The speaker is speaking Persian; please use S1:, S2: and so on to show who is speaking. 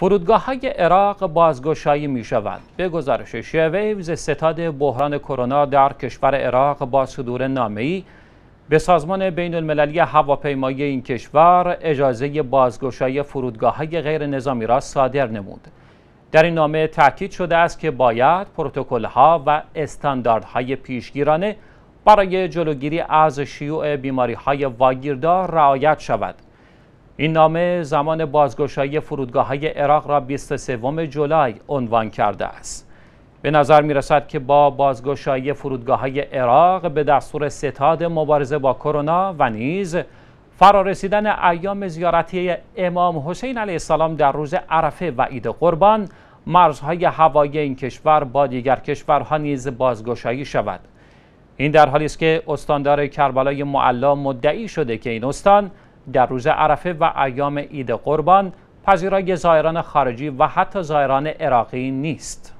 S1: فرودگاه های عراق بازگشایی می شود. به گزارش شیویوز ستاد بحران کرونا در کشور عراق با صدور ای به سازمان بین المللی هواپیمایی این کشور اجازه بازگشایی فرودگاه های غیر نظامی را صادر نمود. در این نامه تاکید شده است که باید پروتکل ها و استانداردهای پیشگیرانه برای جلوگیری از شیوع بیماری های واگیردار رعایت شود. این نامه زمان بازگشایی فرودگاه های عراق را 23 جولای عنوان کرده است. به نظر می رسد که با بازگشایی فرودگاه های عراق به دستور ستاد مبارزه با کرونا و نیز فرارسیدن ایام زیارتی امام حسین علیه السلام در روز عرفه و عید قربان مرزهای هوایی این کشور با دیگر کشورها نیز بازگشایی شود این در حالی است که استاندار کربلای معلا مدعی شده که این استان در روز عرفه و ایام عید قربان پذیرای زایران خارجی و حتی زایران عراقی نیست.